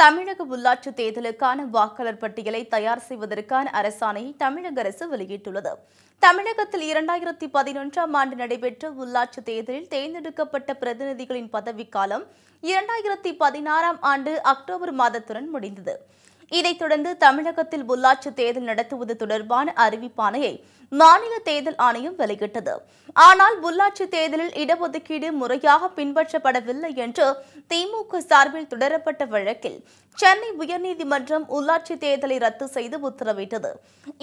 தமிழக உள்ளாட்சி தேர்தலுக்கான வாக்காளர் பட்டியலை தயார் செய்வதற்கான அரசாணையை தமிழக அரசு வெளியிட்டுள்ளது தமிழகத்தில் இரண்டாயிரத்தி பதினொன்றாம் ஆண்டு நடைபெற்ற உள்ளாட்சி தேர்தலில் தேர்ந்தெடுக்கப்பட்ட பிரதிநிதிகளின் பதவிக்காலம் இரண்டாயிரத்தி பதினாறாம் ஆண்டு அக்டோபர் மாதத்துடன் முடிந்தது இதைத் தொடர்ந்து தமிழகத்தில் உள்ளாட்சி தேர்தல் நடத்துவது தொடர்பான அறிவிப்பானையை மாநில தேர்தல் ஆணையம் வெளியிட்டது ஆனால் உள்ளாட்சி தேர்தலில் இடஒதுக்கீடு முறையாக பின்பற்றப்படவில்லை என்று திமுக சார்பில் தொடரப்பட்ட வழக்கில் சென்னை உயர்நீதிமன்றம் உள்ளாட்சி தேர்தலை ரத்து செய்து உத்தரவிட்டது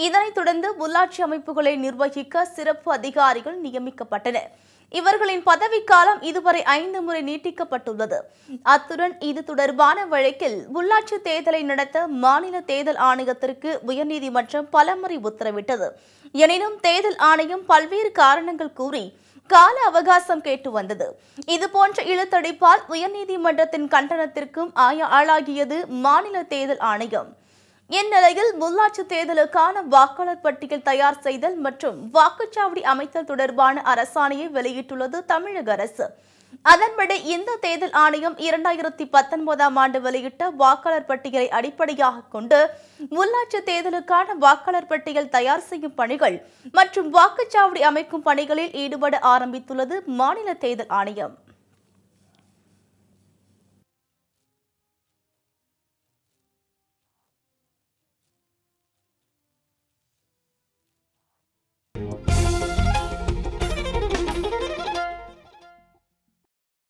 இதனைத் தொடர்ந்து உள்ளாட்சி அமைப்புகளை நிர்வகிக்க சிறப்பு அதிகாரிகள் நியமிக்கப்பட்டனர் இவர்களின் பதவிக்காலம் இதுவரை ஐந்து முறை நீட்டிக்கப்பட்டுள்ளது அத்துடன் இது தொடர்பான வழக்கில் உள்ளாட்சி தேர்தலை நடத்த மாநில தேர்தல் ஆணையத்திற்கு உயர்நீதிமன்றம் பலமுறை உத்தரவிட்டது எனினும் தேர்தல் ஆணையம் பல்வேறு காரணங்கள் கூறி கால அவகாசம் கேட்டு வந்தது இதுபோன்ற இழுத்தடிப்பால் உயர்நீதிமன்றத்தின் கண்டனத்திற்கும் ஆய ஆளாகியது மாநில தேர்தல் ஆணையம் இந்நிலையில் உள்ளாட்சி தேர்தலுக்கான வாக்காளர் பட்டியல் தயார் செய்தல் மற்றும் வாக்குச்சாவடி அமைத்தல் தொடர்பான அரசாணையை வெளியிட்டுள்ளது தமிழக அரசு அதன்படி இந்த தேர்தல் ஆணையம் இரண்டாயிரத்தி பத்தொன்பதாம் ஆண்டு வெளியிட்ட வாக்காளர் பட்டியலை அடிப்படையாக கொண்டு உள்ளாட்சி தேர்தலுக்கான வாக்காளர் பட்டியல் தயார் செய்யும் பணிகள் மற்றும் வாக்குச்சாவடி அமைக்கும் பணிகளில் ஈடுபட ஆரம்பித்துள்ளது மாநில தேர்தல் ஆணையம்